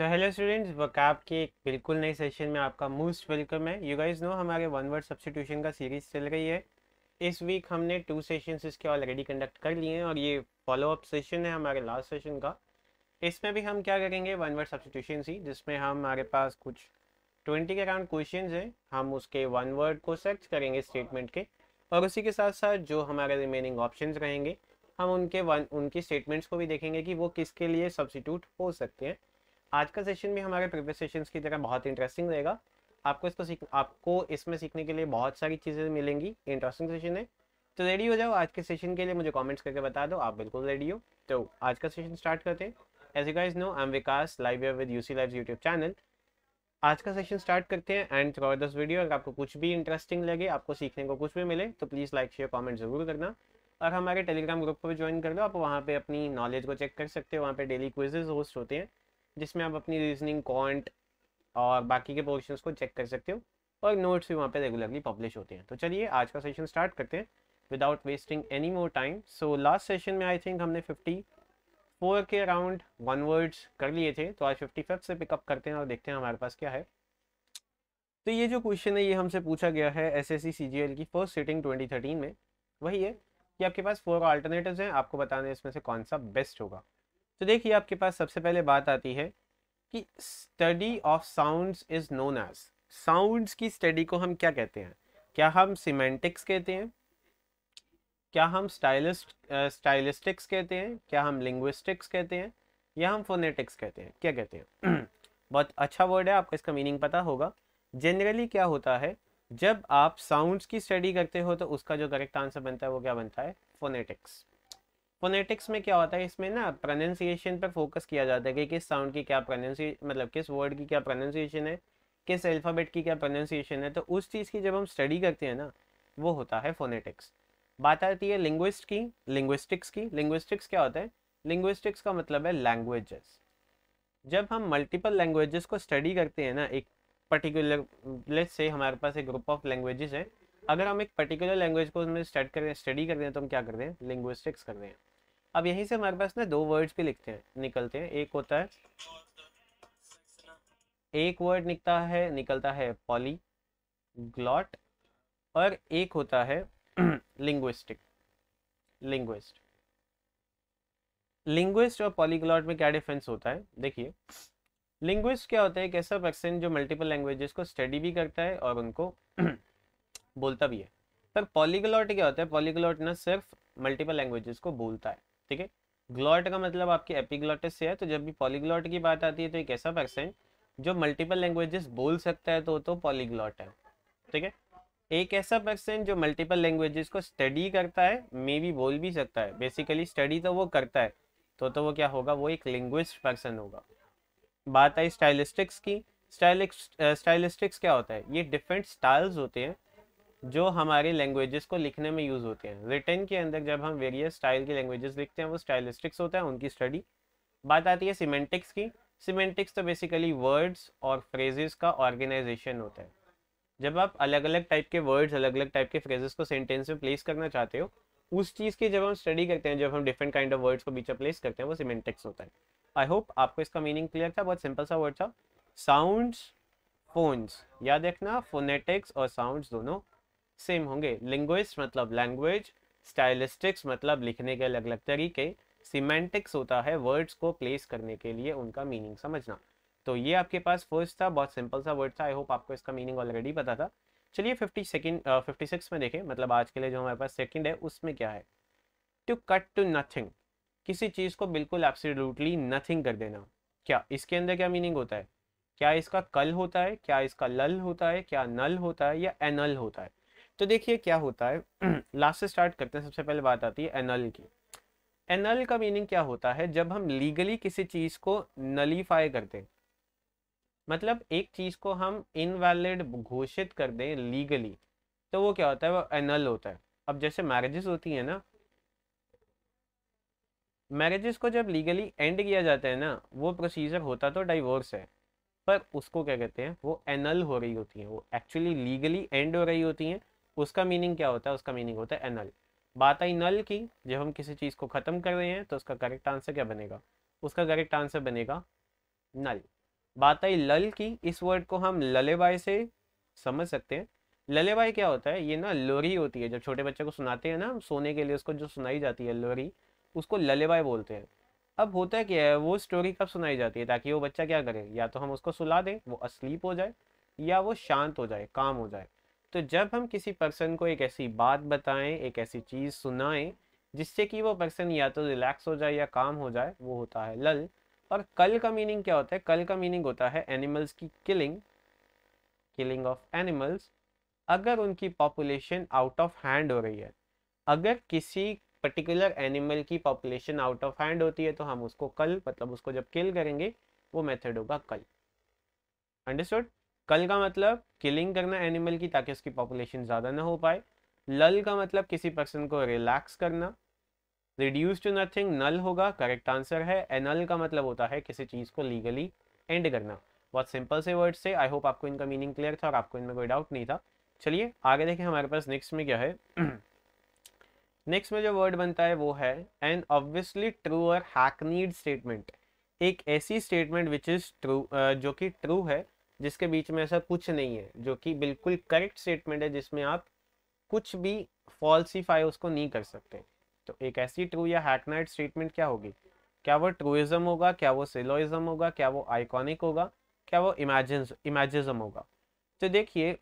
तो hello students वकाब के एक बिल्कुल नए सेशन में आपका मोस्ट वेलकम है यू गाइस नो हमारे वन वर्ड सब्सिट्यूशन का सीरीज चल रही है इस वीक हमने टू सेशंस इसके ऑलरेडी कंडक्ट कर लिए हैं और ये फॉलो अप सेशन है हमारे लास्ट सेशन का इसमें भी हम क्या करेंगे वन वर्ड सब्सिट्यूशन ही जिसमें हम हमारे पास कुछ ट्वेंटी के अराउंड क्वेश्चन हैं हम उसके वन वर्ड को सर्च करेंगे स्टेटमेंट के और उसी के साथ साथ जो हमारे रिमेनिंग ऑप्शन रहेंगे हम उनके वन उनकी स्टेटमेंट्स को भी देखेंगे कि वो किसके लिए सब्सिट्यूट हो सकते हैं आज का सेशन भी हमारे प्रीवियस सेशन की तरह बहुत इंटरेस्टिंग रहेगा आपको इसको सीख आपको इसमें सीखने के लिए बहुत सारी चीज़ें मिलेंगी इंटरेस्टिंग सेशन है तो रेडी हो जाओ आज के सेशन के लिए मुझे कॉमेंट्स करके बता दो आप बिल्कुल रेडी हो तो आज का सेशन स्टार्ट करते हैं as you guys know I am Vikas live with you C live YouTube channel आज का सेशन स्टार्ट करते हैं एंड थ्रू दिस वीडियो अगर आपको कुछ भी इंटरेस्टिंग लगे आपको सीखने को कुछ भी मिले तो प्लीज़ लाइक शेयर कॉमेंट जरूर करना और हमारे टेलीग्राम ग्रुप पर ज्वाइन कर लो आप वहाँ पे अपनी नॉलेज को चेक कर सकते हो वहाँ पे डेली क्विजेज होस्ट होते हैं जिसमें आप अपनी रीजनिंग कॉन्ट और बाकी के पोर्शन को चेक कर सकते हो और नोट्स भी वहाँ पे रेगुलरली पब्लिश होते हैं तो चलिए आज का सेशन स्टार्ट करते हैं without wasting any more time so last session में आई थिंक हमने फिफ्टी फोर के अराउंड वन वर्ड्स कर लिए थे तो आज फिफ्टी फाइव से पिकअप करते हैं और देखते हैं हमारे पास क्या है तो ये जो क्वेश्चन है ये हमसे पूछा गया है एस एस की फर्स्ट सीटिंग ट्वेंटी में वही है कि आपके पास फोर ऑल्टरनेटिव हैं आपको बताने इसमें से कौन सा बेस्ट होगा तो देखिए आपके पास सबसे पहले बात आती है कि study of sounds is known as sounds की स्टडी को हम क्या कहते हैं क्या हम सीमेंटिक्स कहते हैं क्या हम स्टाइलिस्ट स्टाइलिस्टिक्स कहते हैं क्या हम लिंग्विस्टिक्स कहते हैं या हम फोनेटिक्स कहते हैं क्या कहते हैं बहुत अच्छा वर्ड है आपको इसका मीनिंग पता होगा जनरली क्या होता है जब आप साउंड्स की स्टडी करते हो तो उसका जो करेक्ट आंसर बनता है वो क्या बनता है फोनेटिक्स फोनेटिक्स में क्या होता है इसमें ना प्रोनाउंसिएशन पर फोकस किया जाता है कि किस साउंड की क्या प्रोनाउंसिए मतलब किस वर्ड की क्या प्रोनाउंसिएशन है किस अल्फ़ाबेट की क्या प्रोनाउंसिएशन है तो उस चीज़ की जब हम स्टडी करते हैं ना वो होता है फोनेटिक्स बात आती है लिंग्विस्ट की लिंग्विस्टिक्स की लिंग्विस्टिक्स क्या होता है लिंग्विस्टिक्स का मतलब है लैंग्वेजेस जब हम मल्टीपल लैंग्वेजेस को स्टडी करते हैं ना एक पर्टिकुलर लेट्स से हमारे पास एक ग्रुप ऑफ लैंग्वेजेस है अगर हम एक पर्टिकुलर लैंग्वेज को उसमें स्टडी करें स्टडी कर रहे हैं तो हम क्या कर रहे हैं लिंग्विस्टिक्स कर रहे हैं अब यहीं से हमारे पास ना दो वर्ड्स भी लिखते हैं निकलते हैं एक होता है एक वर्ड निकता है निकलता है पॉली ग्लॉट और एक होता है लिंग्विस्टिक लिंग्विस्ट लिंग्विस्ट और पॉलीग्लॉट में क्या डिफरेंस होता है देखिए लिंग्विस्ट क्या होता है एक ऐसा पर्सन जो मल्टीपल लैंग्वेजेस को स्टडी भी करता है और उनको बोलता भी है पर पॉलीग्लॉट क्या होता है पॉलीग्लॉट ना सिर्फ मल्टीपल लैंग्वेजेस को बोलता है ठीक है ग्लॉट का मतलब आपके एपिग्लॉटिस से है तो जब भी पॉलीग्लॉट की बात आती है तो एक ऐसा पर्सन जो मल्टीपल लैंग्वेजेस बोल सकता है तो तो पॉलीग्लॉट है ठीक है एक ऐसा पर्सन जो मल्टीपल लैंग्वेजेस को स्टडी करता है मे भी बोल भी सकता है बेसिकली स्टडी तो वो करता है तो तो वो क्या होगा वो एक लिंग्विस्ट पर्सन होगा बात आई स्टाइलिस्टिक्स की स्टाइलिस्टिक्स क्या होता है ये डिफरेंट स्टाइल्स होते हैं जो हमारी लैंग्वेजेस को लिखने में यूज़ होते हैं रिटर्न के अंदर जब हम वेरियस स्टाइल की लैंग्वेजेस लिखते हैं वो स्टाइलिस्टिक्स होता है उनकी स्टडी बात आती है सीमेंटिक्स की सीमेंटिक्स तो बेसिकली वर्ड्स और फ्रेजेस का ऑर्गेनाइजेशन होता है जब आप अलग अलग टाइप के वर्ड्स अलग अलग टाइप के फ्रेजेस को सेंटेंस में प्लेस करना चाहते हो उस चीज़ की जब हम स्टडी करते हैं जब हम डिफरेंट काइंड ऑफ वर्ड्स को बीच प्लेस करते हैं वो सीमेंटिक्स होता है आई होप आपको इसका मीनिंग क्लियर था बहुत सिंपल सा वर्ड था साउंड्स फोन्स याद रखना फोनेटिक्स और साउंड्स दोनों सेम होंगे लिंग्विस्ट मतलब लैंग्वेज स्टाइलिस्टिक्स मतलब लिखने के अलग अलग तरीके सीमेंटिक्स होता है वर्ड्स को प्लेस करने के लिए उनका मीनिंग समझना तो ये आपके पास फर्स्ट था बहुत सिंपल सा वर्ड था आई होप आपको इसका मीनिंग ऑलरेडी पता था चलिए फिफ्टी सेकेंड फिफ्टी सिक्स में देखें मतलब आज के लिए जो हमारे पास सेकेंड है उसमें क्या है टू कट टू नथिंग किसी चीज़ को बिल्कुल एब्सोल्युटली नथिंग कर देना क्या इसके अंदर क्या मीनिंग होता है क्या इसका कल होता है क्या इसका लल होता है क्या नल होता है या एनल होता है तो देखिए क्या होता है लास्ट से स्टार्ट करते हैं सबसे पहले बात आती है एनल की एनल का मीनिंग क्या होता है जब हम लीगली किसी चीज को नलीफाई करते हैं मतलब एक चीज को हम इनवैलिड घोषित कर दें लीगली तो वो क्या होता है वो एनल होता है अब जैसे मैरिजेस होती है ना मैरिजेस को जब लीगली एंड किया जाता है ना वो प्रोसीजर होता तो डाइवोर्स है पर उसको क्या कहते हैं वो एनल हो रही होती है वो एक्चुअली लीगली एंड हो रही होती हैं उसका मीनिंग क्या होता है उसका मीनिंग होता है एनल बात आई नल की जब हम किसी चीज़ को ख़त्म कर रहे हैं तो उसका करेक्ट आंसर क्या बनेगा उसका करेक्ट आंसर बनेगा नल बात आई लल की इस वर्ड को हम ललेबाई से समझ सकते हैं ललेबाई क्या होता है ये ना लोरी होती है जब छोटे बच्चे को सुनाते हैं ना सोने के लिए उसको जो सुनाई जाती है लोरी उसको ललेबाई बोलते हैं अब होता है क्या है वो स्टोरी कब सुनाई जाती है ताकि वो बच्चा क्या करे या तो हम उसको सुला दें वो असलीप हो जाए या वो शांत हो जाए काम हो जाए तो जब हम किसी पर्सन को एक ऐसी बात बताएं एक ऐसी चीज़ सुनाएं जिससे कि वो पर्सन या तो रिलैक्स हो जाए या काम हो जाए वो होता है लल और कल का मीनिंग क्या होता है कल का मीनिंग होता है एनिमल्स की किलिंग किलिंग ऑफ एनिमल्स अगर उनकी पॉपुलेशन आउट ऑफ हैंड हो रही है अगर किसी पर्टिकुलर एनिमल की पॉपुलेशन आउट ऑफ हैंड होती है तो हम उसको कल मतलब उसको जब किल करेंगे वो मेथड होगा कल अंडरस्टूड कल का मतलब किलिंग करना एनिमल की ताकि उसकी पॉपुलेशन ज़्यादा ना हो पाए लल का मतलब किसी पर्सन को रिलैक्स करना रिड्यूस टू नथिंग नल होगा करेक्ट आंसर है एनल का मतलब होता है किसी चीज़ को लीगली एंड करना बहुत सिंपल से वर्ड्स से आई होप आपको इनका मीनिंग क्लियर था और आपको इनमें कोई डाउट नहीं था चलिए आगे देखें हमारे पास नेक्स्ट में क्या है नेक्स्ट में जो वर्ड बनता है वो है एन ऑब्वियसली ट्रू और हैकनीड स्टेटमेंट एक ऐसी स्टेटमेंट विच इज़ ट्रू जो कि ट्रू है जिसके बीच में ऐसा कुछ नहीं है जो कि बिल्कुल करेक्ट स्टेटमेंट है जिसमें आप कुछ भी फॉल्सिफाई उसको नहीं कर सकते तो एक ऐसी ट्रू या हैकनाइट स्टेटमेंट क्या होगी क्या वो ट्रूइज्म होगा क्या वो सिलोइज्म होगा क्या वो आइकॉनिक होगा क्या वो इमेज इमेजिज्म होगा तो देखिए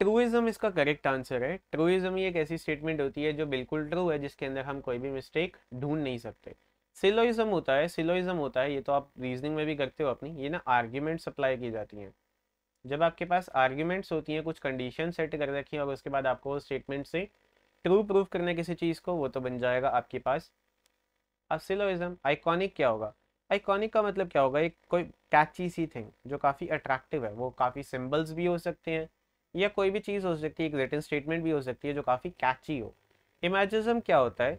ट्रूइज्म इसका करेक्ट आंसर है ट्रूइज्म एक ऐसी स्टेटमेंट होती है जो बिल्कुल ट्रू है जिसके अंदर हम कोई भी मिस्टेक ढूंढ नहीं सकते सिलोइज्म होता है सिलोइज्म होता है ये तो आप रीजनिंग में भी करते हो अपनी ये ना आर्ग्यूमेंट सप्लाई की जाती हैं जब आपके पास आर्ग्यूमेंट्स होती हैं कुछ कंडीशन सेट कर रखी है और उसके बाद आपको स्टेटमेंट से ट्रू प्रूफ करना किसी चीज़ को वो तो बन जाएगा आपके पास अब सिलोइज्म आइकॉनिक क्या होगा आइकॉनिक का मतलब क्या होगा एक कोई कैची सी थिंग जो काफ़ी अट्रैक्टिव है वो काफ़ी सिम्बल्स भी हो सकते हैं या कोई भी चीज़ हो सकती है एक रिटर्न स्टेटमेंट भी हो सकती है जो काफ़ी कैची हो इमेजिज्म क्या होता है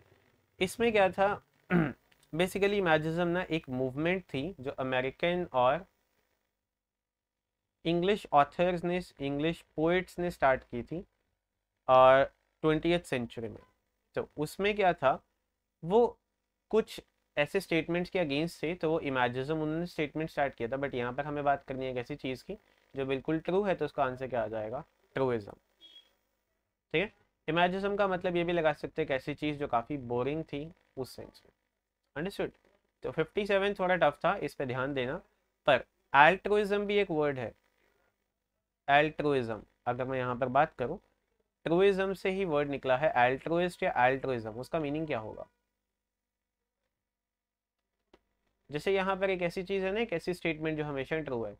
इसमें क्या था बेसिकली इमेजिज्म ना एक मूवमेंट थी जो अमेरिकन और इंग्लिश ऑथर्स ने इंग्लिश पोइट्स ने स्टार्ट की थी और ट्वेंटी सेंचुरी में तो उसमें क्या था वो कुछ ऐसे स्टेटमेंट्स के अगेंस्ट थे तो वो इमेजिज्म उन्होंने स्टेटमेंट स्टार्ट किया था बट यहाँ पर हमें बात करनी है एक ऐसी चीज़ की जो बिल्कुल ट्रू है तो उसका आंसर क्या आ जाएगा ट्रूइज्म ठीक है इमेजिज्म का मतलब ये भी लगा सकते हैं एक ऐसी चीज़ जो काफ़ी बोरिंग थी उस सेंस में अंडरस्टूड तो 57 थोड़ा टफ था इस पर ध्यान देना पर एल्ट्रोइज़म भी एक वर्ड है एल्ट्रोइज़म अगर मैं यहाँ पर बात करूँ ट्रोइज़म से ही वर्ड निकला है एल्ट्रोइस्ट या एल्ट्रोइज़म उसका मीनिंग क्या होगा जैसे यहाँ पर एक ऐसी चीज़ है ना एक ऐसी स्टेटमेंट जो हमेशा ट्रू है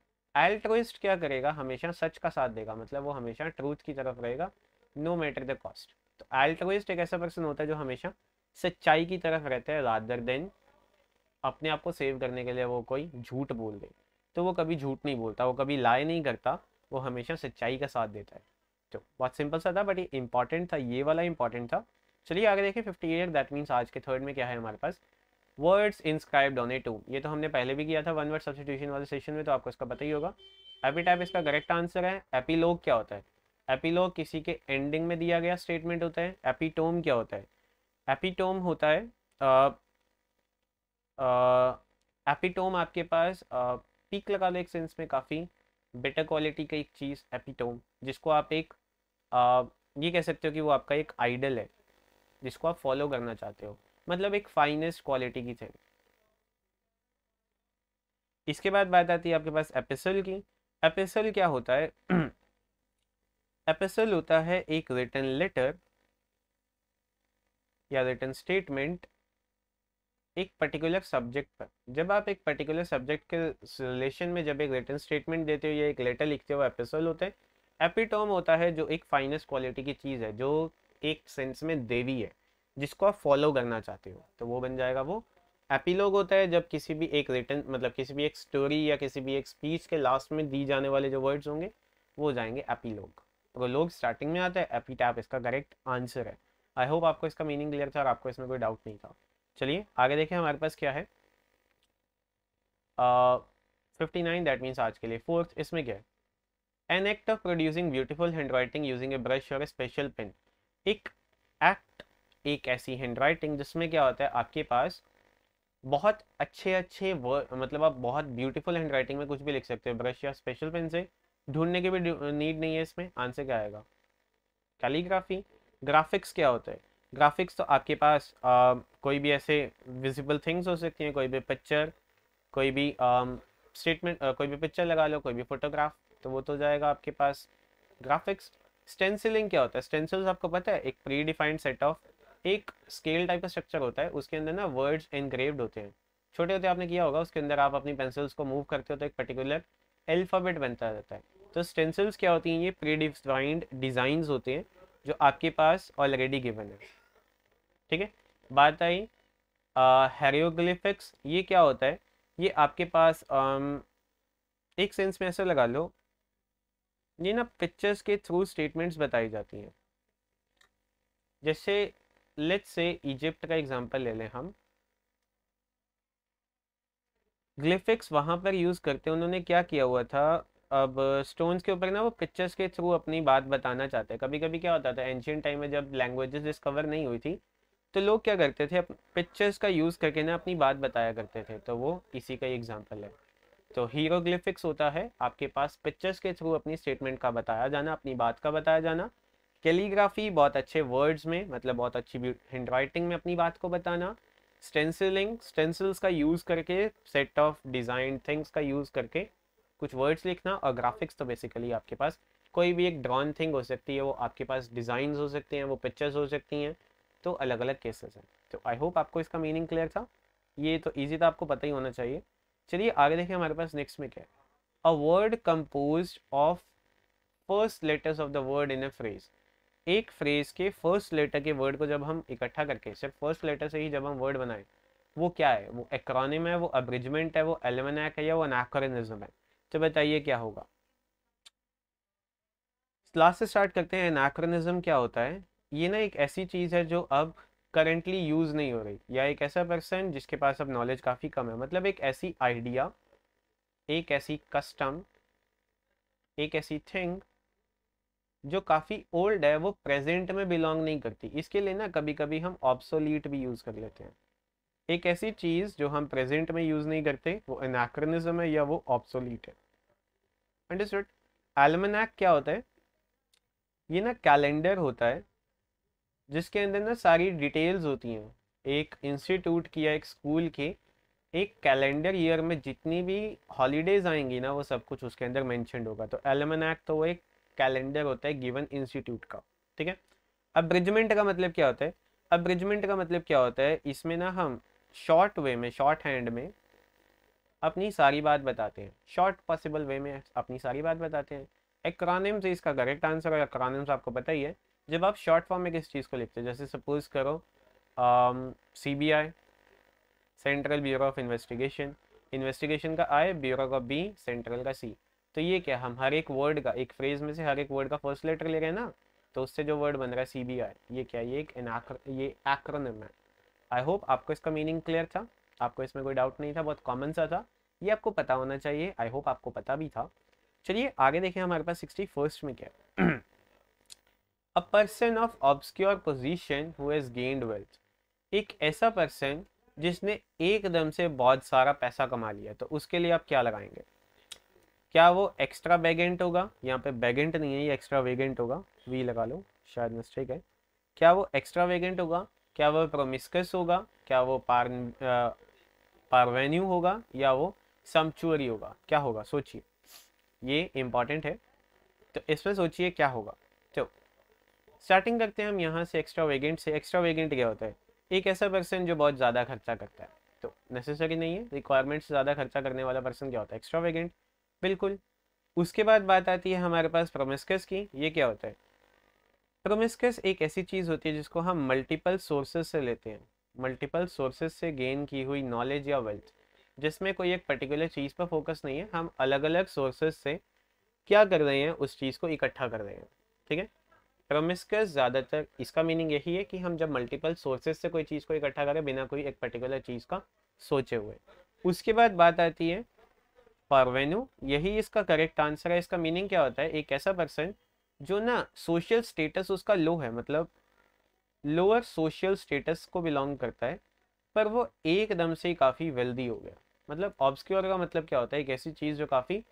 एल्ट्रोइस्ट क्या करेगा हमेशा सच का साथ देगा मतलब वो हमेशा ट्रूथ की तरफ रहेगा नो मैटर द कॉस्ट तो एल्ट्रोइस्ट एक ऐसा पर्सन होता है जो हमेशा सच्चाई की तरफ रहते हैं रादर देन अपने आप को सेव करने के लिए वो कोई झूठ बोल दे तो वो कभी झूठ नहीं बोलता वो कभी लाए नहीं करता वो हमेशा सच्चाई का साथ देता है तो बहुत सिंपल सा था बट ये इंपॉर्टेंट था ये वाला इंपॉर्टेंट था चलिए आगे देखें फिफ्टी एट दैट मीन्स आज के थर्ड में क्या है हमारे पास वर्ड्स इंस्क्राइब्ड ऑन ए टू ये तो हमने पहले भी किया था वन वर्ड सब्सिट्यूशन वाले सेशन में तो आपको इसका पता ही होगा एपिटाइप इसका करेक्ट आंसर है एपीलोग क्या होता है एपीलोग किसी के एंडिंग में दिया गया स्टेटमेंट होता है एपीटोम क्या होता है एपिटोम होता है एपिटोम आपके पास पीक लगा दो एक सेंस में काफ़ी बेटर क्वालिटी का एक चीज़ एपिटोम जिसको आप एक आ, ये कह सकते हो कि वो आपका एक आइडल है जिसको आप फॉलो करना चाहते हो मतलब एक फाइनेस्ट क्वालिटी की थिंग इसके बाद बात आती है आपके पास एपिसल की एपिसल क्या होता है एपिसल होता है एक रिटर्न लेटर या रिटर्न स्टेटमेंट एक पर्टिकुलर सब्जेक्ट पर जब आप एक पर्टिकुलर सब्जेक्ट के रिलेशन में जब एक रिटर्न स्टेटमेंट देते हो या एक लेटर लिखते हो एपिसोड होते हैं एपिटॉम होता है जो एक फाइनेस्ट क्वालिटी की चीज़ है जो एक सेंस में देवी है जिसको आप फॉलो करना चाहते हो तो वो बन जाएगा वो एपिलॉग होता है जब किसी भी एक रिटर्न मतलब किसी भी एक स्टोरी या किसी भी एक स्पीच के लास्ट में दी जाने वाले जो वर्ड्स होंगे वो जाएंगे एपिलॉग तो लोग स्टार्टिंग में आता है एपीटैप इसका करेक्ट आंसर है आई होप आपको इसका मीनिंग क्लियर था और आपको इसमें कोई डाउट नहीं था चलिए आगे देखें हमारे पास क्या है फिफ्टी नाइन दैट मीन्स आज के लिए फोर्थ इसमें क्या है an act of producing beautiful hand writing using a brush और ए स्पेशल पेन एक एक्ट एक ऐसी हैंड राइटिंग जिसमें क्या होता है आपके पास बहुत अच्छे अच्छे मतलब आप बहुत ब्यूटीफुल हैंड राइटिंग में कुछ भी लिख सकते हो ब्रश या स्पेशल पेन से ढूंढने की भी नीड नहीं है इसमें आंसर क्या आएगा कैलीग्राफी ग्राफिक्स क्या होता है ग्राफिक्स तो आपके पास आ, कोई भी ऐसे विजिबल थिंग्स हो सकती हैं कोई भी पिक्चर कोई भी स्टेटमेंट कोई भी पिक्चर लगा लो कोई भी फोटोग्राफ तो वो तो जाएगा आपके पास ग्राफिक्स स्टेंसिलिंग क्या होता है स्टेंसिल्स आपको पता है एक प्री डिफाइंड सेट ऑफ एक स्केल टाइप का स्ट्रक्चर होता है उसके अंदर ना वर्ड्स इनग्रेव्ड होते हैं छोटे होते आपने किया होगा उसके अंदर आप अपनी पेंसिल्स को मूव करते हो तो एक पर्टिकुलर एल्फ़ाबेट बनता रहता है तो स्टेंसिल्स क्या होती हैं ये प्री डिफाइंड डिजाइन होते हैं जो आपके पास ऑलरेडी गिवन है ठीक है बात आई हेरियोग्लिफिक्स ये क्या होता है ये आपके पास um, एक सेंस में ऐसा लगा लो ये ना पिक्चर्स के थ्रू स्टेटमेंट्स बताई जाती हैं जैसे लेट्स से इजिप्ट का एग्जांपल ले लें हम ग्लिफिक्स वहाँ पर यूज़ करते उन्होंने क्या किया हुआ था अब स्टोन्स के ऊपर ना वो पिक्चर्स के थ्रू अपनी बात बताना चाहते हैं कभी कभी क्या होता था एंशियंट टाइम में जब लैंग्वेजेस डिस्कवर नहीं हुई थी तो लोग क्या करते थे पिक्चर्स का यूज़ करके ना अपनी बात बताया करते थे तो वो इसी का ही एग्जाम्पल है तो हीरोग्लिफिक्स होता है आपके पास पिक्चर्स के थ्रू अपनी स्टेटमेंट का बताया जाना अपनी बात का बताया जाना कैलीग्राफी बहुत अच्छे वर्ड्स में मतलब बहुत अच्छी हैंड राइटिंग में अपनी बात को बताना स्टेंसिलिंग स्टेंसिल्स का यूज़ करके सेट ऑफ डिज़ाइन थिंग्स का यूज़ करके कुछ वर्ड्स लिखना और ग्राफिक्स तो बेसिकली आपके पास कोई भी एक ड्रॉन थिंग हो सकती है वो आपके पास डिज़ाइन हो सकते हैं वो पिक्चर्स हो सकती हैं तो अलग अलग केसेस हैं तो आई होप आपको इसका मीनिंग क्लियर था ये तो ईजी तो आपको पता ही होना चाहिए चलिए आगे देखिए हमारे पास नेक्स्ट में क्या है a word compose of first letters of the word in a phrase एक फ्रेज के फर्स्ट लेटर के वर्ड को जब हम इकट्ठा करके सिर्फ फर्स्ट लेटर से ही जब हम वर्ड बनाएं वो क्या है वो एक्रोनिम है वो अब्रिजमेंट है वो एलमनैक है या वो अनाक्रोनिज्म है तो बताइए क्या होगा क्लास से स्टार्ट करते हैं एनाक्रोनिज्म क्या होता है ये ना एक ऐसी चीज़ है जो अब करेंटली यूज़ नहीं हो रही या एक ऐसा पर्सन जिसके पास अब नॉलेज काफ़ी कम है मतलब एक ऐसी आइडिया एक ऐसी कस्टम एक ऐसी थिंग जो काफ़ी ओल्ड है वो प्रेजेंट में बिलोंग नहीं करती इसके लिए ना कभी कभी हम ऑब्सोलीट भी यूज़ कर लेते हैं एक ऐसी चीज़ जो हम प्रेजेंट में यूज़ नहीं करते वो एनाक्रोनिज्म है या वो ऑब्सोलीट है अंडरस्टूड एलमनैक क्या होता है ये ना कैलेंडर होता है जिसके अंदर ना सारी डिटेल्स होती हैं एक इंस्टीट्यूट की या एक स्कूल की एक कैलेंडर ईयर में जितनी भी हॉलीडेज आएंगी ना वो सब कुछ उसके अंदर मैंशनड होगा तो एलमनैक तो वो एक कैलेंडर होता है गिवन इंस्टीट्यूट का ठीक है अब्रिजमेंट का मतलब क्या होता है अब्रिजमेंट का मतलब क्या होता है इसमें ना हम शॉर्ट वे में शॉर्ट हैंड में अपनी सारी बात बताते हैं शॉर्ट पॉसिबल वे में अपनी सारी बात बताते हैं से इसका करेक्ट आंसर है एक्रानिम्स आपको पता ही है जब आप शॉर्ट फॉर्म में किस चीज़ को लिखते हैं जैसे सपोज करो C B I central bureau of investigation investigation का आई ब्यूरो का बी सेंट्रल का सी तो ये क्या हम हर एक वर्ड का एक फ्रेज में से हर एक वर्ड का फर्स्ट लेटर ले रहे हैं ना तो उससे जो वर्ड बन रहा है सी बी आई ये क्या ये एक एनाक्र ये एक्रोनिम है आई होप आपको इसका मीनिंग क्लियर था आपको इसमें कोई डाउट नहीं था बहुत कॉमन सा था ये आपको पता होना चाहिए आई होप आपको पता भी था चलिए आगे देखें हमारे पास सिक्सटी फर्स्ट में क्या है a person of obscure position who has gained wealth एक ऐसा पर्सन जिसने एकदम से बहुत सारा पैसा कमा लिया तो उसके लिए आप क्या लगाएंगे क्या वो एक्स्ट्रा वेगेंट होगा यहाँ पे वेगेंट नहीं है ये एक्स्ट्रा वेगेंट होगा वी लगा लो शायद मिस्टेक है क्या वो एक्स्ट्रा वेगेंट होगा क्या वो प्रोमिस्कस होगा क्या वो पार पारवेन्यू होगा या वो समचुअरी होगा क्या होगा सोचिए ये इम्पॉर्टेंट है तो इस पर सोचिए क्या होगा तो स्टार्टिंग करते हैं हम यहाँ से एक्स्ट्रा वेगेंट से एक्स्ट्रा वेगेंट क्या होता है एक ऐसा पर्सन जो बहुत ज़्यादा खर्चा करता है तो नेसेसरी नहीं है रिक्वायरमेंट से ज़्यादा खर्चा करने वाला पर्सन क्या होता है एक्स्ट्रा वेगेंट बिल्कुल उसके बाद बात आती है हमारे पास प्रोमिस्कस की ये क्या होता है प्रोमिस्कस एक ऐसी चीज़ होती है जिसको हम मल्टीपल सोर्सेज से लेते हैं मल्टीपल सोर्सेज से गेन की हुई नॉलेज या वेल्थ जिसमें कोई एक पर्टिकुलर चीज़ पर फोकस नहीं है हम अलग अलग सोर्सेज से क्या कर रहे हैं उस चीज़ को इकट्ठा कर रहे हैं ठीक है प्रमिस्कस ज़्यादातर इसका मीनिंग यही है कि हम जब मल्टीपल सोर्सेज से कोई चीज़ को इकट्ठा करें बिना कोई एक पर्टिकुलर चीज़ का सोचे हुए उसके बाद बात आती है पारवेनु यही इसका करेक्ट आंसर है इसका मीनिंग क्या होता है एक ऐसा पर्सन जो ना सोशल स्टेटस उसका लो है मतलब लोअर सोशल स्टेटस को बिलोंग करता है पर वो एकदम से ही काफ़ी वेल्दी हो गया मतलब ऑब्सक्योर का मतलब क्या होता है एक ऐसी चीज़ जो काफ़ी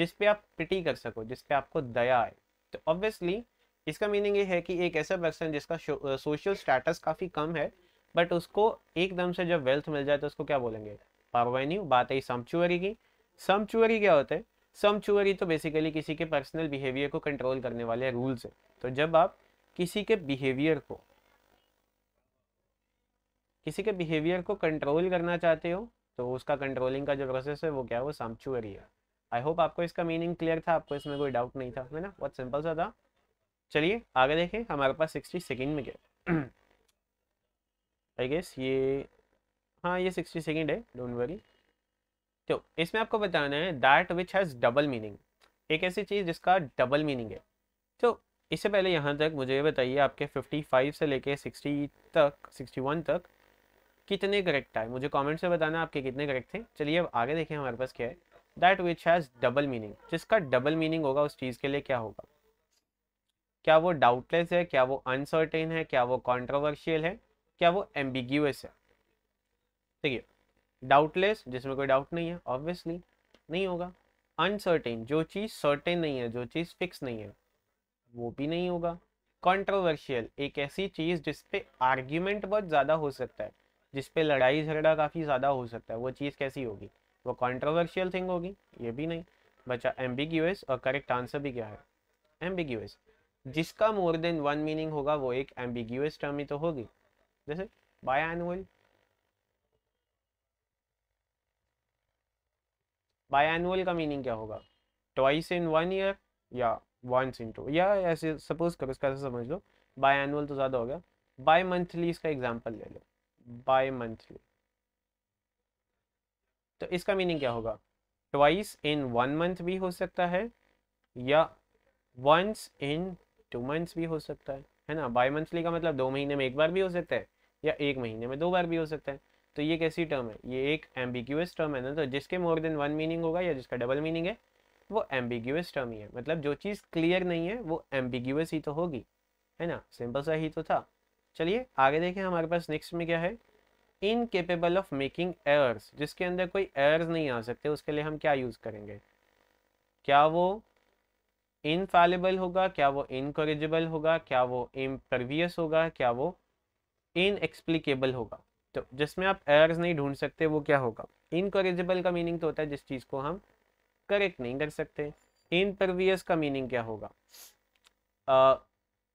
जिस पे आप पिटी कर सको जिस पे आपको दया आए तो ऑब्वियसली इसका मीनिंग ये है कि एक ऐसा पर्सन जिसका सोशल स्टेटस काफ़ी कम है बट उसको एकदम से जब वेल्थ मिल जाए तो उसको क्या बोलेंगे पारवेन्यू बात आई समचुअरी की समचुअरी क्या होता है समचुअरी तो बेसिकली किसी के पर्सनल बिहेवियर को कंट्रोल करने वाले रूल्स हैं तो जब आप किसी के बिहेवियर को किसी के बिहेवियर को कंट्रोल करना चाहते हो तो उसका कंट्रोलिंग का जो प्रोसेस है वो क्या है वो सामचुअरी है आई होप आपको इसका मीनिंग क्लियर था आपको इसमें कोई डाउट नहीं था है ना बहुत सिंपल सा था चलिए आगे देखें हमारे पास सिक्सटी सेकेंड में क्या आई गेस ये हाँ ये सिक्सटी सेकेंड है डोंट वरी तो इसमें आपको बताना है that which has double meaning एक ऐसी चीज़ जिसका डबल मीनिंग है तो इससे पहले यहाँ तक मुझे ये बताइए आपके 55 से लेके 60 तक 61 तक कितने करेक्ट आए मुझे कमेंट से बताना आपके कितने करेक्ट थे चलिए अब आगे देखें हमारे पास क्या है that which has double meaning जिसका डबल मीनिंग होगा उस चीज़ के लिए क्या होगा क्या वो डाउटलेस है क्या वो अनसर्टेन है क्या वो कॉन्ट्रोवर्शियल है क्या वो एम्बिग्यूस है ठीक है डाउटलेस जिसमें कोई डाउट नहीं है ऑब्वियसली नहीं होगा अनसर्टेन जो चीज़ सर्टेन नहीं है जो चीज़ फिक्स नहीं है वो भी नहीं होगा कॉन्ट्रोवर्शियल एक ऐसी चीज़ जिसपे आर्ग्यूमेंट बहुत ज़्यादा हो सकता है जिसपे लड़ाई झगड़ा काफ़ी ज़्यादा हो सकता है वो चीज़ कैसी होगी वो कॉन्ट्रोवर्शियल थिंग होगी ये भी नहीं बचा एम्बिग्यूस और करेक्ट आंसर भी क्या है एम्बिग्यूस जिसका मोर देन वन मीनिंग होगा वो एक एम्बिग्यूस टर्म ही तो होगी जैसे बाय एनुअल बाय एनुअल का मीनिंग क्या होगा ट्वाइस इन वन ईयर या वंस इन टू या ऐसे सपोज करो इसका ऐसे समझ लो बाय एनुअल तो ज़्यादा हो गया बाय मंथली इसका एग्जाम्पल ले लो बाय मंथली तो इसका मीनिंग क्या होगा ट्वाइस इन वन मंथ भी हो सकता है या वंस इन टू मंथ्स भी हो सकता है है ना बाय मंथली का मतलब दो महीने में एक बार भी हो सकता है या एक महीने में दो बार भी हो सकता है तो ये कैसी टर्म है ये एक एम्बिग्यूस टर्म है ना तो जिसके मोर देन वन मीनिंग होगा या जिसका डबल मीनिंग है वो एम्बिग्यूस टर्म ही है मतलब जो चीज़ क्लियर नहीं है वो एम्बिग्यूस ही तो होगी है ना सिंपल सा ही तो था चलिए आगे देखें हमारे पास नेक्स्ट में क्या है इनकेपेबल ऑफ मेकिंग एयर्स जिसके अंदर कोई एयर्स नहीं आ सकते उसके लिए हम क्या यूज़ करेंगे क्या वो इनफालेबल होगा क्या वो इनकोरेजिबल होगा क्या वो इम्परवियस होगा क्या वो इनएक्सप्लिकेबल होगा तो जिसमें आप एयर्स नहीं ढूंढ सकते वो क्या होगा इनकोरेजिबल का मीनिंग तो होता है जिस चीज़ को हम करेक्ट नहीं कर सकते इनप्रवियस का मीनिंग क्या होगा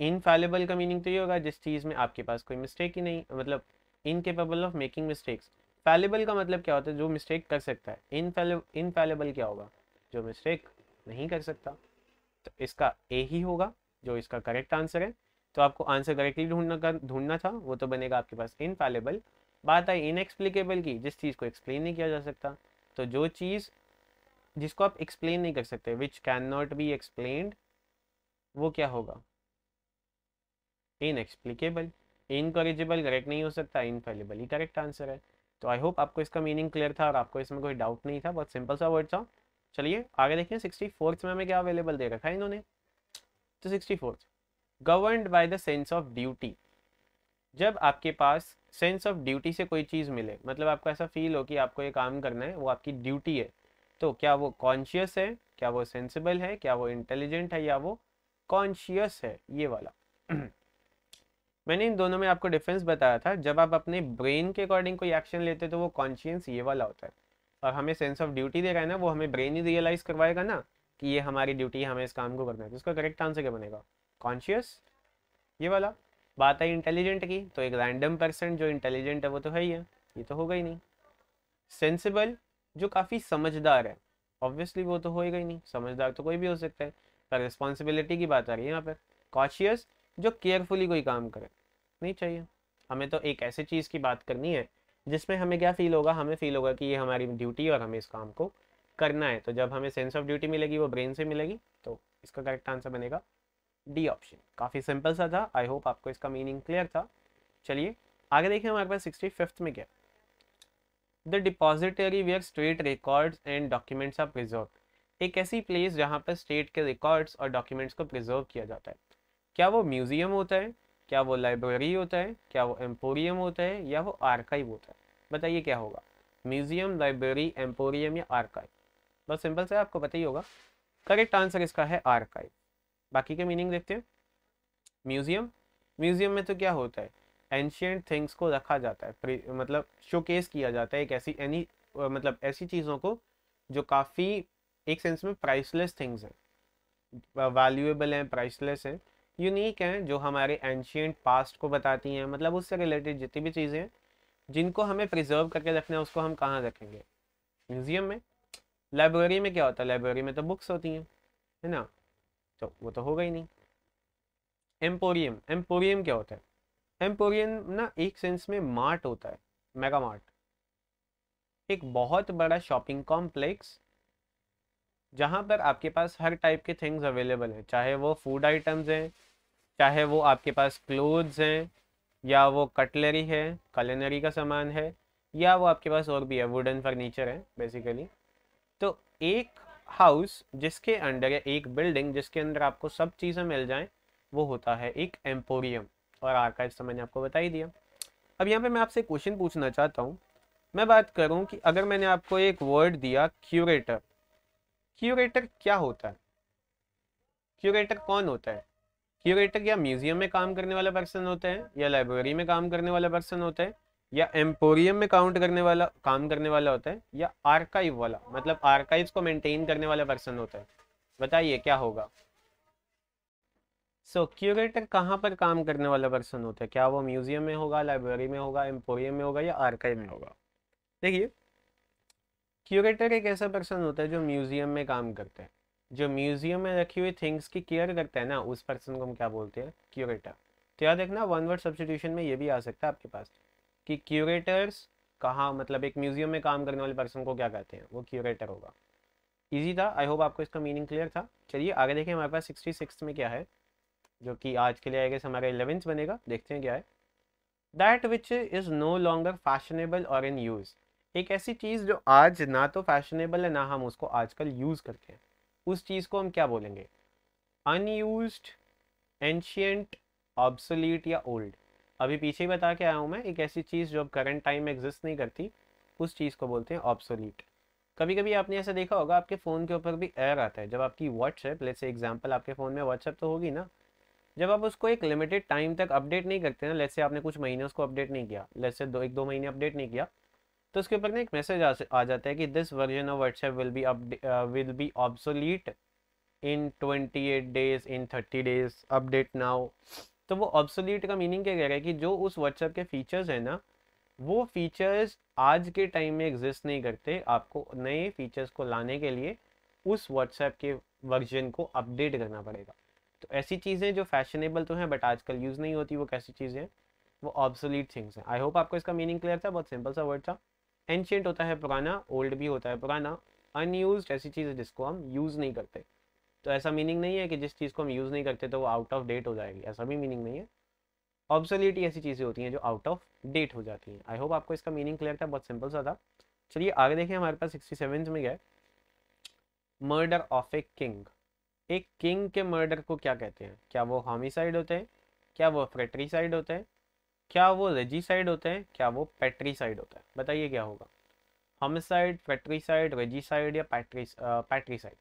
इनफेलेबल का मीनिंग तो ये होगा जिस चीज़ में आपके पास कोई मिस्टेक ही नहीं मतलब incapable of making mistakes fallible का मतलब क्या होता है जो मिस्टेक कर सकता है इनफेलेबल क्या होगा जो मिस्टेक नहीं कर सकता तो इसका ए ही होगा जो इसका करेक्ट आंसर है तो आपको आंसर करेक्टली ढूंढना कर ढूंढना था वो तो बनेगा आपके पास इनफेलेबल बात आई इनएक्सप्लिकेबल की जिस चीज़ को एक्सप्लेन नहीं किया जा सकता तो जो चीज़ जिसको आप एक्सप्लेन नहीं कर सकते which can not be explain वो क्या होगा इनएक्सप्लिकेबल इनकरेजेबल करेक्ट नहीं हो सकता इनफेलेबल ही करेक्ट आंसर है तो आई होप आपको इसका मीनिंग क्लियर था और आपको इसमें कोई डाउट नहीं था बहुत सिंपल सा वर्ड था चलिए आगे देखिए सिक्सटी फोर्थ में हमें क्या अवेलेबल दे रखा है इन्होंने तो sixty fourth governed by the sense of duty जब आपके पास सेंस ऑफ ड्यूटी से कोई चीज़ मिले मतलब आपको ऐसा फील हो कि आपको ये काम करना है वो आपकी ड्यूटी है तो क्या वो कॉन्शियस है क्या वो सेंसिबल है क्या वो इंटेलिजेंट है या वो कॉन्शियस है ये वाला मैंने इन दोनों में आपको डिफरेंस बताया था जब आप अपने ब्रेन के अकॉर्डिंग कोई एक्शन लेते हो तो वो कॉन्शियंस ये वाला होता है और हमें सेंस ऑफ ड्यूटी दे रहा है ना वो हमें ब्रेन ही रियलाइज करवाएगा ना कि ये हमारी ड्यूटी है हमें इस काम को करना है तो उसका करेक्ट आंसर क्या बनेगा कॉन्शियस ये वाला बात आई इंटेलिजेंट की तो एक रैंडम पर्सन जो इंटेलिजेंट है वो तो है ही है ये तो होगा ही नहीं सेंसिबल जो काफ़ी समझदार है ऑब्वियसली वो तो होएगा ही नहीं समझदार तो कोई भी हो सकता है पर रिस्पॉन्सिबिलिटी की बात आ रही है यहाँ पर कॉशियस जो केयरफुली कोई काम करे नहीं चाहिए हमें तो एक ऐसे चीज़ की बात करनी है जिसमें हमें क्या फील होगा हमें फील होगा कि ये हमारी ड्यूटी और हमें इस काम को करना है तो जब हमें सेंस ऑफ ड्यूटी मिलेगी वो ब्रेन से मिलेगी तो इसका करेक्ट आंसर बनेगा डी ऑप्शन काफ़ी सिंपल सा था आई होप आपको इसका मीनिंग क्लियर था चलिए आगे देखिए हमारे पास सिक्सटी फिफ्थ में क्या the depository where state records and documents are preserve एक ऐसी प्लेस जहाँ पर स्टेट के रिकॉर्ड्स और डॉक्यूमेंट्स को प्रिजर्व किया जाता है क्या वो म्यूजियम होता है क्या वो लाइब्रेरी होता है क्या वो एम्पोरियम होता है या वो आर्काइव होता है बताइए क्या होगा म्यूजियम लाइब्रेरी एम्पोरियम या आर्काइव बस सिंपल से आपको पता ही होगा करेक्ट आंसर इसका है आर्काइव बाकी के मीनिंग देखते हैं म्यूजियम म्यूजियम में तो क्या होता है एंशियंट थिंग्स को रखा जाता है मतलब शोकेस किया जाता है एक ऐसी एनी मतलब ऐसी चीज़ों को जो काफ़ी एक सेंस में प्राइसलेस थिंग्स हैं वैल्यूएबल हैं प्राइसलेस हैं यूनिक हैं जो हमारे एंशियट पास्ट को बताती हैं मतलब उससे रिलेटेड जितनी भी चीज़ें हैं जिनको हमें प्रिजर्व करके रखना है उसको हम कहाँ रखेंगे म्यूज़ियम में लाइब्रेरी में क्या होता है लाइब्रेरी में तो बुक्स होती हैं है ना तो वो तो होगा ही नहीं एम्पोरियम एम्पोरियम क्या होता है एम्पोरियम ना एक सेंस में मार्ट होता है मेगा मार्ट एक बहुत बड़ा शॉपिंग कॉम्प्लेक्स जहाँ पर आपके पास हर टाइप के थिंग्स अवेलेबल हैं चाहे वो फूड आइटम्स हैं चाहे वो आपके पास क्लोथ्स हैं या वो कटलरी है कलनरी का सामान है या वो आपके पास और भी है वुडन फर्नीचर है बेसिकली तो एक हाउस जिसके अंडर या एक बिल्डिंग जिसके अंदर आपको सब चीज़ें मिल जाएं वो होता है एक एम्पोरियम और आर्काइव तो मैंने आपको बता ही दिया अब यहाँ पे मैं आपसे क्वेश्चन पूछना चाहता हूँ मैं बात करूँ कि अगर मैंने आपको एक वर्ड दिया क्यूरेटर क्यूरेटर क्या होता है क्यूरेटर कौन होता है क्यूरेटर या म्यूजियम में काम करने वाला पर्सन होता है या लाइब्रेरी में काम करने वाला पर्सन होता है या एम्पोरियम में काउंट करने वाला काम करने वाला होता है या आर्काइव वाला मतलब आर्काइव्स को मेंटेन करने वाला पर्सन होता है बताइए क्या होगा सो क्यूरेटर कहाँ पर काम करने वाला पर्सन होता है क्या वो म्यूजियम में होगा लाइब्रेरी में होगा एम्पोरियम में होगा या आर्काइव में होगा देखिए क्यूरेटर एक ऐसा पर्सन होता है जो म्यूजियम में काम करते हैं जो म्यूजियम में रखी हुई थिंग्स की केयर करता है ना उस पर्सन को हम क्या बोलते हैं क्यूरेटर तो याद देखना वन वर्ड सब्सटीट्यूशन में ये भी आ सकता है आपके पास कि क्यूरेटर्स कहाँ मतलब एक म्यूजियम में काम करने वाले पर्सन को क्या कहते हैं वो क्यूरेटर होगा ईजी था आई होप आपको इसका मीनिंग क्लियर था चलिए आगे देखें हमारे पास सिक्सटी सिक्स में क्या है जो कि आज के लिए आएगा हमारा इलेवेंथ बनेगा देखते हैं क्या है that which is no longer fashionable और इन यूज़ एक ऐसी चीज़ जो आज ना तो फैशनेबल है ना हम उसको आजकल यूज़ करते हैं उस चीज़ को हम क्या बोलेंगे अनयूज एंशियंट ऑब्सोलीट या ओल्ड अभी पीछे ही बता के आया हूँ मैं एक ऐसी चीज़ जो अब करंट टाइम में एग्जिस्ट नहीं करती उस चीज़ को बोलते हैं ऑब्सोलीट कभी कभी आपने ऐसा देखा होगा आपके फ़ोन के ऊपर भी एयर आता है जब आपकी व्हाट्सएप लेट्स से आपके फ़ोन में व्हाट्सएप तो होगी ना जब आप उसको एक लिमिटेड टाइम तक अपडेट नहीं करते ना लेट्स से आपने कुछ महीने उसको अपडेट नहीं किया लेट्स से दो एक दो महीने अपडेट नहीं किया तो उसके ऊपर ना एक मैसेज आ, आ जाता है कि this version of WhatsApp will be will be obsolete in twenty eight days in thirty days update now तो वो ऑब्सोलीट का मीनिंग क्या कह रहा है कि जो उस व्हाट्सएप के फीचर्स हैं ना वो फीचर्स आज के टाइम में एग्जिस्ट नहीं करते आपको नए फीचर्स को लाने के लिए उस व्हाट्सएप के वर्जन को अपडेट करना पड़ेगा तो ऐसी चीज़ें जो फैशनेबल तो हैं बट आजकल यूज़ नहीं होती वो कैसी चीज़ें हैं वो ऑब्सोलीट थिंग्स हैं आई होप आपको इसका मीनिंग क्लियर था बहुत सिंपल सा वर्ड था एंशियंट होता है पुराना ओल्ड भी होता है पुराना अनयूज ऐसी चीज़ है जिसको हम यूज़ नहीं करते तो ऐसा मीनिंग नहीं है कि जिस चीज़ को हम यूज़ नहीं करते तो वो आउट ऑफ डेट हो जाएगी ऐसा भी मीनिंग नहीं है ऑब्सोलीट ऐसी चीज़ें होती हैं जो आउट ऑफ डेट हो जाती हैं आई होप आपको इसका मीनिंग क्लियर था बहुत सिंपल सा था चलिए आगे देखें हमारे पास सिक्सटी सेवन में गए मर्डर ऑफ ए किंग एक किंग के मर्डर को क्या कहते हैं क्या वो हॉमिसाइड होते हैं क्या वो साइड होते हैं क्या वो रेजिसाइड होते हैं क्या वो पैट्रीसाइड होता है बताइए क्या होगा होमिसाइड पैट्रीसाइड रेजिसाइड या पैट्री पैट्रीसाइड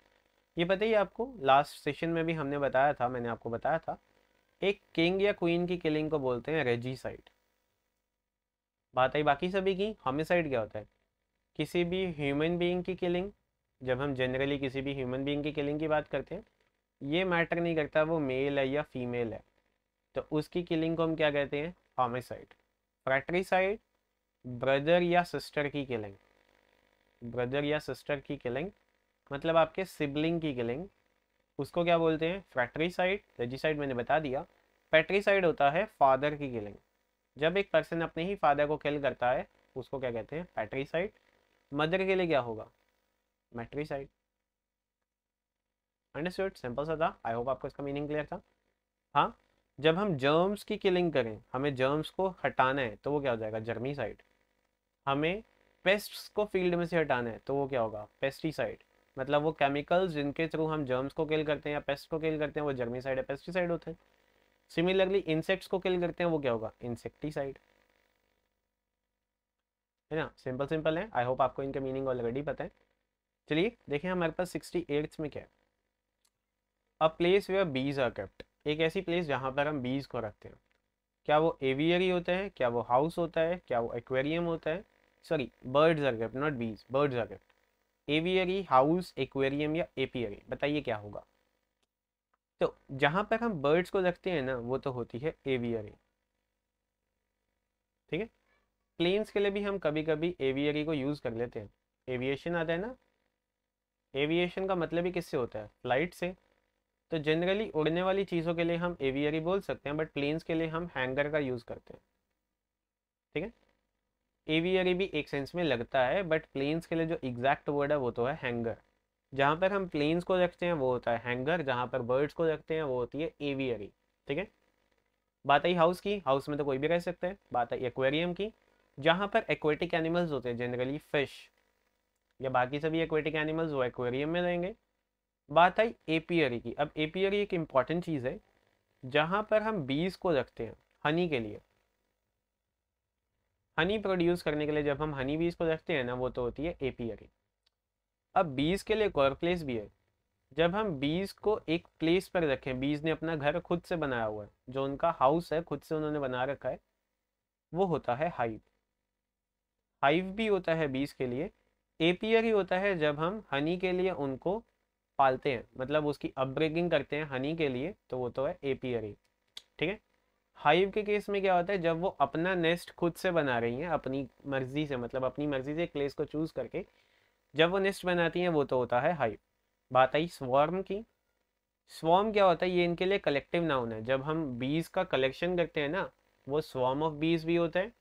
ये पता ही आपको लास्ट सेशन में भी हमने बताया था मैंने आपको बताया था एक किंग या क्वीन की किलिंग को बोलते हैं रेजिसाइड बात आई बाकी सभी की हमिसाइड क्या होता है किसी भी ह्यूमन बीइंग की किलिंग जब हम जनरली किसी भी ह्यूमन बीइंग की किलिंग की बात करते हैं ये मैटर नहीं करता वो मेल है या फीमेल है तो उसकी किलिंग को हम क्या कहते हैं हॉमिसाइड फ्रैट्रीसाइड ब्रदर या सिस्टर की किलिंग ब्रदर या सिस्टर की किलिंग मतलब आपके सिबलिंग की किलिंग उसको क्या बोलते हैं फ्रैट्रीसाइड रेजिसाइड मैंने बता दिया पेट्रीसाइड होता है फादर की किलिंग जब एक पर्सन अपने ही फादर को किल करता है उसको क्या कहते हैं साइड मदर के लिए क्या होगा मेट्रीसाइड अंडरस्टूड सिंपल सा था आई होप आपको इसका मीनिंग क्लियर था हाँ जब हम जर्म्स की किलिंग करें हमें जर्म्स को हटाना है तो वो क्या हो जाएगा जर्मीसाइड हमें पेस्ट्स को फील्ड में से हटाना है तो वो क्या होगा पेस्टिसाइड मतलब वो केमिकल्स जिनके थ्रू हम जर्म्स को किल करते हैं या पेस्ट को किल करते हैं वो जर्मीसाइड या पेस्टिसाइड होते हैं सिमिलरली इंसेक्ट्स को किल करते हैं वो क्या होगा इंसेक्टिसाइड है ना सिंपल सिंपल है आई होप आपको इनके मीनिंग ऑलरेडी पता है चलिए देखें हमारे पास सिक्सटी एट्स में क्या है a place where bees are kept एक ऐसी प्लेस जहाँ पर हम बीज को रखते हैं क्या वो एवियरी होता है क्या वो हाउस होता है क्या वो एक्वेरियम होता है sorry birds are kept not bees birds are kept aviary house aquarium या एपियरी बताइए क्या होगा तो जहाँ पर हम बर्ड्स को रखते हैं ना वो तो होती है एवियरी ठीक है प्लेन्स के लिए भी हम कभी कभी एवियरी को यूज़ कर लेते हैं एविएशन आता है ना एविएशन का मतलब ही किससे होता है फ्लाइट से तो जनरली उड़ने वाली चीज़ों के लिए हम एवियरी बोल सकते हैं बट प्लेन्स के लिए हम हैंगर का यूज़ करते हैं ठीक है एवियरी भी एक सेंस में लगता है बट प्लेन्स के लिए जो एग्जैक्ट वर्ड है वो तो है हैंगर जहाँ पर हम प्लेन्स को रखते हैं वो होता है हैंगर जहाँ पर बर्ड्स को रखते हैं वो होती है एवियरी ठीक है बात आई हाउस की हाउस में तो कोई भी रह सकते हैं बात आई एक्वेरियम की जहाँ पर एक्वेटिक एनिमल्स होते हैं जनरली फिश या बाकी सभी एक्वेटिक एनिमल्स वो एक्वेरियम में रहेंगे बात आई एपीयरी की अब एपीयरी एक इम्पॉर्टेंट चीज़ है जहाँ पर हम बीज को रखते हैं हनी के लिए हनी प्रोड्यूस करने के लिए जब हम हनी बीज को रखते हैं ना वो तो होती है एपीयरी अब बीज के लिए एक और प्लेस भी है जब हम बीज को एक प्लेस पर रखें बीज ने अपना घर खुद से बनाया हुआ है जो उनका हाउस है खुद से उन्होंने बना रखा है वो होता है हाइव हाइव भी होता है बीज के लिए एपीयरी होता है जब हम हनी के लिए उनको पालते हैं मतलब उसकी अपब्रेकिंग करते हैं हनी के लिए तो वो तो है एपियरी ठीक है हाइव के केस में क्या होता है जब वो अपना नेस्ट खुद से बना रही हैं अपनी मर्जी से मतलब अपनी मर्जी से प्लेस को चूज़ करके जब वो नेस्ट बनाती हैं वो तो होता है हाइव बात आई स्वॉर्म की स्वॉर्म क्या होता है ये इनके लिए कलेक्टिव नाउन है जब हम बीज का कलेक्शन करते हैं ना वो स्वॉर्म ऑफ बीज भी होता है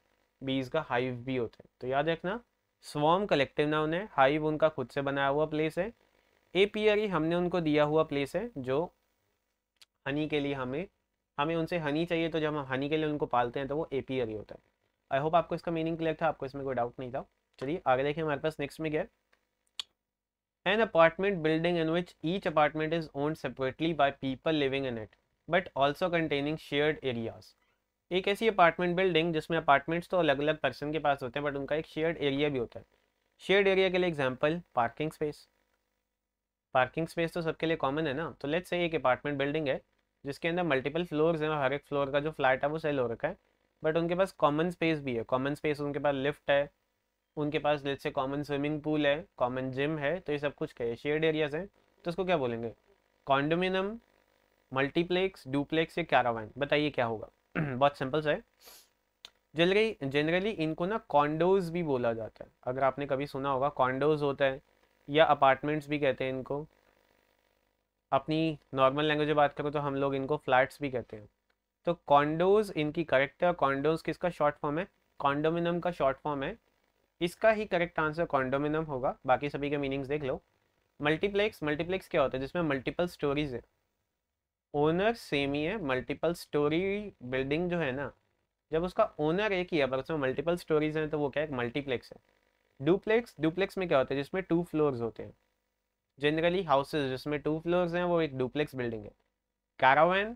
बीज का हाइव भी होता है तो याद रखना स्वॉर्म कलेक्टिव नाउन है हाइव उनका खुद से बनाया हुआ प्लेस है एपियरी e हमने उनको दिया हुआ प्लेस है जो हनी के लिए हमें हमें उनसे हनी चाहिए तो जब हम हनी के लिए उनको पालते हैं तो वो एपियरी e होता है आई होप आपको इसका मीनिंग क्लियर था आपको इसमें कोई डाउट नहीं था चलिए आगे देखिए हमारे पास नेक्स्ट में क्या है apartment building in which each apartment is own owned by people living in it but also containing shared areas एक ऐसी अपार्टमेंट बिल्डिंग जिसमें अपार्टमेंट्स तो अलग अलग पर्सन के पास होते हैं बट उनका एक शेयर्ड एरिया भी होता है शेयर्ड एरिया के लिए example parking space parking space तो सबके लिए कॉमन है ना तो लेट्स से एक अपार्टमेंट बिल्डिंग है जिसके अंदर मल्टीपल फ्लोर्स हैं हर एक फ्लोर का जो फ्लैट है वो सेल हो रखा है बट उनके पास कॉमन स्पेस भी है कॉमन स्पेस उनके पास लिफ्ट है उनके पास let's say common swimming pool है कॉमन जिम है तो ये सब कुछ कहे शेयर्ड एरियाज हैं तो उसको क्या बोलेंगे कॉन्डोमिनियम मल्टीप्लेक्स डुप्लेक्स या कैरावैन बताइए क्या होगा बहुत सिंपल सा है जनरली जनरली इनको ना कॉन्डोज भी बोला जाता है अगर आपने कभी सुना होगा कॉन्डोज होता है या अपार्टमेंट्स भी कहते हैं इनको अपनी नॉर्मल लैंग्वेज में बात करो तो हम लोग इनको फ्लैट्स भी कहते हैं तो कॉन्डोज इनकी करेक्ट है कॉन्डोज किसका शॉर्ट फॉर्म है कॉन्डोमिनम का शॉर्ट फॉर्म है इसका ही करेक्ट आंसर कॉन्डोमिनम होगा बाकी सभी के मीनिंग्स देख लो मल्टीप्लेक्स मल्टीप्लेक्स क्या होता है जिसमें मल्टीपल स्टोरीज है ओनर सेम ही है मल्टीपल स्टोरी बिल्डिंग जो है ना जब उसका ओनर एक ही है अगर उसमें मल्टीपल स्टोरीज हैं तो वो क्या है मल्टीप्लेक्स है डुप्लेक्स डुप्लेक्स में क्या होता है जिसमें टू फ्लोर्स होते हैं जनरली हाउसेज जिसमें टू फ्लोर्स हैं वो एक डुप्लेक्स बिल्डिंग है कैरावैन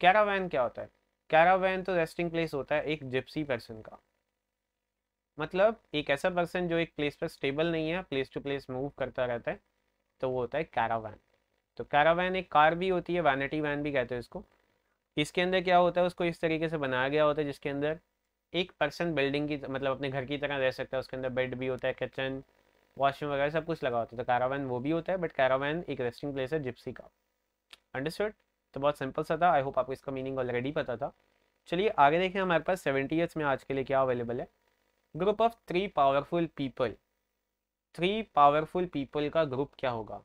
कैरावैन क्या होता है कैरावैन तो रेस्टिंग प्लेस होता है एक जिप्सी पर्सन का मतलब एक ऐसा पर्सन जो एक प्लेस पर स्टेबल नहीं है प्लेस टू प्लेस मूव करता रहता है तो वो होता है कैरावैन तो कैरावैन एक कार भी होती है वैनिटी वैन भी कहते हैं इसको इसके अंदर क्या होता है उसको इस तरीके से बनाया गया होता है जिसके अंदर एक पर्सन बिल्डिंग की मतलब अपने घर की तरह रह सकता है उसके अंदर बेड भी होता है किचन वॉशरूम वगैरह सब कुछ लगा होता है तो कैरावैन वो भी होता है बट कैरावैन एक रेस्टिंग प्लेस है जिप्सी का अंडरस्टूड तो बहुत सिंपल सा था आई होप आपको इसका मीनिंग ऑलरेडी पता था चलिए आगे देखें हमारे पास सेवेंटी में आज के लिए क्या अवेलेबल है group of three powerful people three powerful people का ग्रुप क्या होगा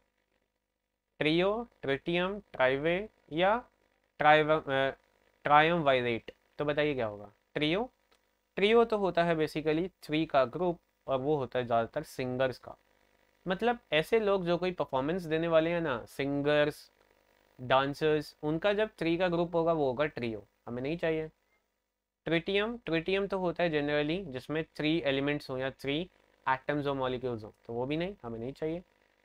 ट्रियो ट्रिटियम ट्राइवे या ट्राइव ट्रायम वाइरेट तो बताइए क्या होगा ट्रियो ट्रियो तो होता है बेसिकली थ्री का ग्रुप और वो होता है ज़्यादातर सिंगर्स का मतलब ऐसे लोग जो कोई परफॉर्मेंस देने वाले हैं ना सिंगर्स डांसर्स उनका जब थ्री का ग्रुप होगा वो होगा ट्रियो हमें नहीं चाहिए ट्रिटियम ट्रिटियम तो होता है जनरली जिसमें थ्री एलिमेंट्स हों या थ्री एटम्स और मॉलिक्यूल्स हों तो वो भी नहीं हमें नहीं चाहिए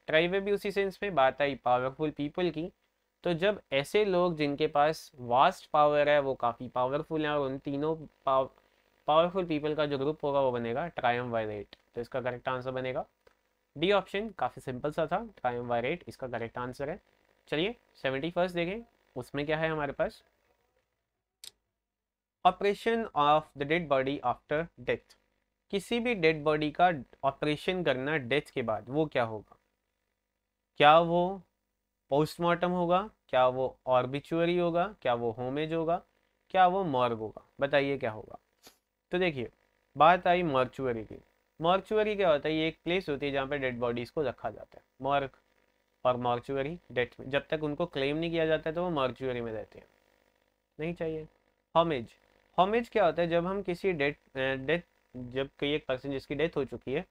ट्राइवे भी उसी सेंस में बात आई पावरफुल पीपल की तो जब ऐसे लोग जिनके पास वास्ट पावर है वो काफ़ी पावरफुल हैं और उन तीनों पावरफुल पीपल का जो ग्रुप होगा वो बनेगा ट्रायम वायरेट तो इसका करेक्ट आंसर बनेगा डी ऑप्शन काफ़ी सिंपल सा था ट्रायम वायरेट इसका करेक्ट आंसर है चलिए सेवेंटी फर्स्ट देखें उसमें क्या है हमारे पास operation of the dead body after death किसी भी डेड बॉडी का ऑपरेशन करना डेथ के बाद वो क्या होगा क्या वो पोस्टमार्टम होगा क्या वो ऑर्बिचुअरी होगा क्या वो होमेज होगा क्या वो मॉर्ग होगा बताइए क्या होगा तो देखिए बात आई मॉर्चुअरी की मॉर्चुअरी क्या होता है ये एक प्लेस होती है जहाँ पे डेड बॉडीज़ को रखा जाता है मॉर्क और मॉर्चुअरी डेथ में जब तक उनको क्लेम नहीं किया जाता है तो वो मॉर्चुअरी में रहते हैं नहीं चाहिए होमेज होमेज क्या होता है जब हम किसी डेथ डेथ जब कोई एक पर्सन जिसकी डेथ हो चुकी है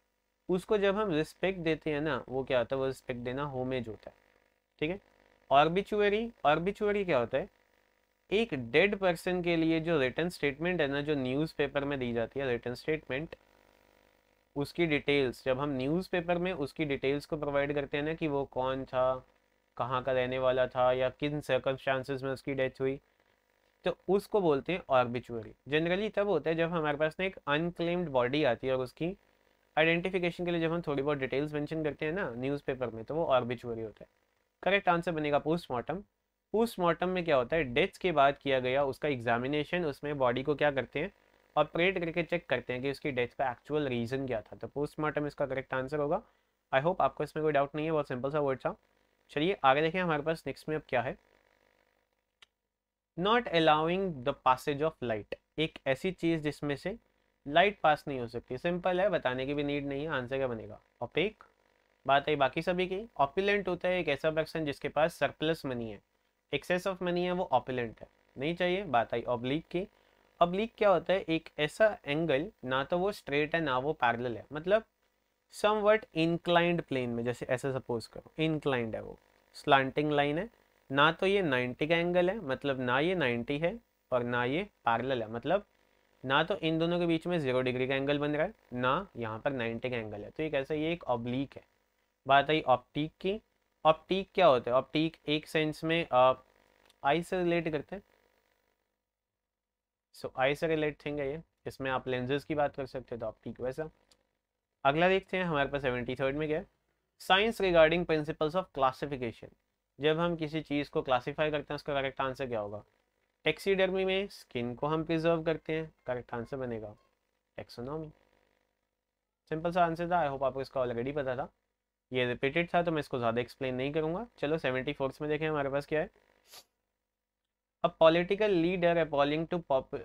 उसको जब हम रिस्पेक्ट देते हैं ना वो क्या होता है वो रिस्पेक्ट देना होमेज होता है ठीक है ऑर्बिचुअरी ऑर्बिचुअरी क्या होता है एक डेड पर्सन के लिए जो रिटर्न स्टेटमेंट है ना जो न्यूज़पेपर में दी जाती है रिटर्न स्टेटमेंट उसकी डिटेल्स जब हम न्यूज़पेपर में उसकी डिटेल्स को प्रोवाइड करते हैं ना कि वो कौन था कहाँ का रहने वाला था या किन सर्कमस्टांसिस में उसकी डेथ हुई तो उसको बोलते हैं ऑर्बिचुअरी जनरली तब होता है जब हमारे पास ना एक अनक्लेम्ड बॉडी आती है और उसकी आइडेंटिफिकेशन के लिए जब हम थोड़ी बहुत डिटेल्स मेंशन करते हैं ना न्यूज़पेपर में तो वो ऑर्बिचुअरी होता है करेक्ट आंसर बनेगा पोस्टमार्टम पोस्टमार्टम में क्या होता है डेथ के बाद किया गया उसका एग्जामिनेशन उसमें बॉडी को क्या करते हैं ऑपरेट करके चेक करते हैं कि उसकी डेथ का एक्चुअल रीज़न क्या था तो पोस्टमार्टम इसका करेक्ट आंसर होगा आई होप आपको इसमें कोई डाउट नहीं है बहुत सिंपल सा वर्ड था चलिए आगे देखें हमारे पास नेक्स्ट में अब क्या है not allowing the passage of light एक ऐसी चीज़ जिसमें से लाइट पास नहीं हो सकती सिंपल है बताने की भी नीड नहीं है आंसर क्या बनेगा ऑपेक बात आई बाकी सभी की ऑपिलेंट होता है एक ऐसा पर्सन जिसके पास सरप्लस मनी है एक्सेस ऑफ मनी है वो ऑपुलेंट है नहीं चाहिए बात आई ऑब्लिक की ऑब्लिक क्या होता है एक ऐसा एंगल ना तो वो स्ट्रेट है ना वो पैरल है मतलब सम वट इनक्लाइंड प्लेन में जैसे ऐसा सपोज करो इनक्लाइंड है वो स्लांटिंग लाइन है ना तो ये 90 का एंगल है मतलब ना ये 90 है और ना ये पैरल है मतलब ना तो इन दोनों के बीच में जीरो डिग्री का एंगल बन रहा है ना यहाँ पर 90 का एंगल है तो ये ऐसा ये एक ऑब्लिक है बात आई ऑप्टिक की ऑप्टिक क्या होते हैं ऑप्टिक एक सेंस में आप आई से रिलेट करते हैं सो आई से रिलेट थिंग है ये इसमें आप लेंजेस की बात कर सकते हैं तो ऑप्टिक वैसा अगला देखते हैं हमारे पास सेवेंटी थर्ड में क्या है science regarding principles of classification जब हम किसी चीज़ को क्लासीफाई करते हैं उसका करेक्ट आंसर क्या होगा टेक्सीडर्मी में स्किन को हम प्रिजर्व करते हैं करेक्ट आंसर बनेगा टेक्सोनॉमी सिंपल सा आंसर था आई होप आपको इसका ऑलरेडी पता था ये रिपीटेड था तो मैं इसको ज़्यादा एक्सप्लेन नहीं करूँगा चलो सेवेंटी फोर्थ में देखें हमारे पास क्या है a political leader appalling to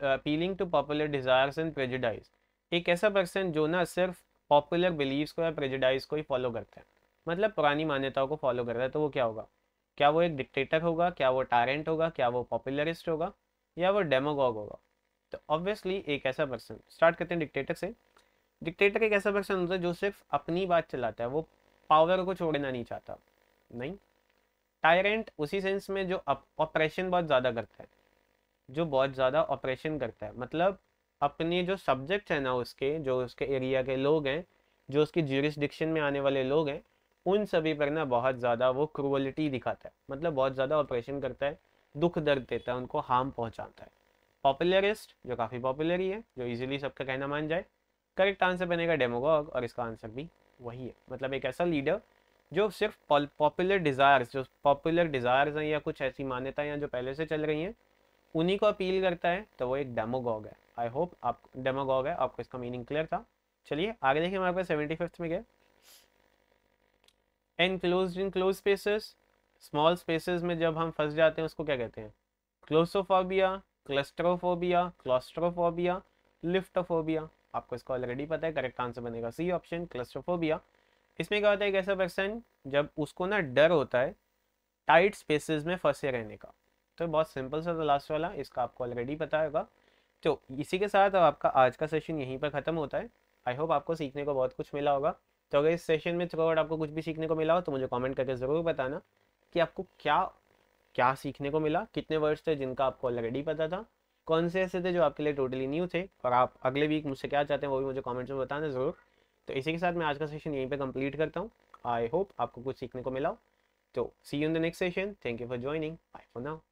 appealing to popular desires and prejudices एक ऐसा पर्सन जो ना सिर्फ पॉपुलर बिलीव्स को या प्रेजिडाइज को ही फॉलो करता है मतलब पुरानी मान्यताओं को फॉलो करता है तो वो क्या होगा क्या वो एक डिक्टेटर होगा क्या वो टारेंट होगा क्या वो पॉपुलरिस्ट होगा या वो डेमोगॉग होगा तो ऑब्वियसली एक ऐसा पर्सन स्टार्ट करते हैं डिक्टेटर से डिक्टेटर एक ऐसा पर्सन होता है जो सिर्फ अपनी बात चलाता है वो पावर को छोड़ना नहीं चाहता नहीं टायरेंट उसी सेंस में जो ऑपरेशन बहुत ज़्यादा करता है जो बहुत ज़्यादा ऑपरेशन करता है मतलब अपने जो सब्जेक्ट है ना उसके जो उसके एरिया के लोग हैं जो उसकी ज्यूरिसडिक्शन में आने वाले लोग हैं उन सभी पर ना बहुत ज़्यादा वो क्रूअलिटी दिखाता है मतलब बहुत ज़्यादा ऑपरेशन करता है दुख दर्द देता है उनको हार्म पहुंचाता है पॉपुलरिस्ट जो काफ़ी पॉपुलर ही है जो इजीली सबका कहना मान जाए करेक्ट आंसर बनेगा डेमोगॉग और इसका आंसर भी वही है मतलब एक ऐसा लीडर जो सिर्फ पॉपुलर डिज़ायर्स जो पॉपुलर डिज़ायर्स हैं या कुछ ऐसी मान्यता या जो पहले से चल रही हैं उन्हीं को अपील करता है तो वो एक डेमोगॉग है आई होप आप डेमोगॉग है आपको इसका मीनिंग क्लियर था चलिए आगे देखिए हमारे पास सेवेंटी फिफ्थ में गए enclose in close spaces small spaces में जब हम फंस जाते हैं उसको क्या कहते हैं क्लोसोफोबिया क्लस्ट्रोफोबिया क्लॉस्ट्रोफोबिया लिफ्टोफोबिया आपको इसका ऑलरेडी पता है करेक्ट आंसर बनेगा सी ऑप्शन क्लस्ट्रोफोबिया इसमें क्या होता है एक ऐसा पर्सन जब उसको ना डर होता है टाइट स्पेसेस में फंसे रहने का तो बहुत सिंपल सा था लास्ट वाला इसका आपको ऑलरेडी पता होगा तो इसी के साथ अब आपका आज का सेशन यहीं पर ख़त्म होता है आई होप आपको सीखने को बहुत कुछ मिला होगा तो अगर इस सेशन में थ्रू आपको कुछ भी सीखने को मिला हो तो मुझे कॉमेंट करके ज़रूर बताना कि आपको क्या क्या सीखने को मिला कितने वर्ड्स थे जिनका आपको ऑलरेडी पता था कौन से ऐसे थे जो आपके लिए टोटली न्यू थे और आप अगले वीक मुझसे क्या चाहते हैं वो भी मुझे कॉमेंट्स में बताना ज़रूर तो इसी के साथ मैं आज का सेशन यहीं पर कंप्लीट करता हूँ आई होप आपको कुछ सीखने को मिला हो तो see you in the next session thank you for joining bye for now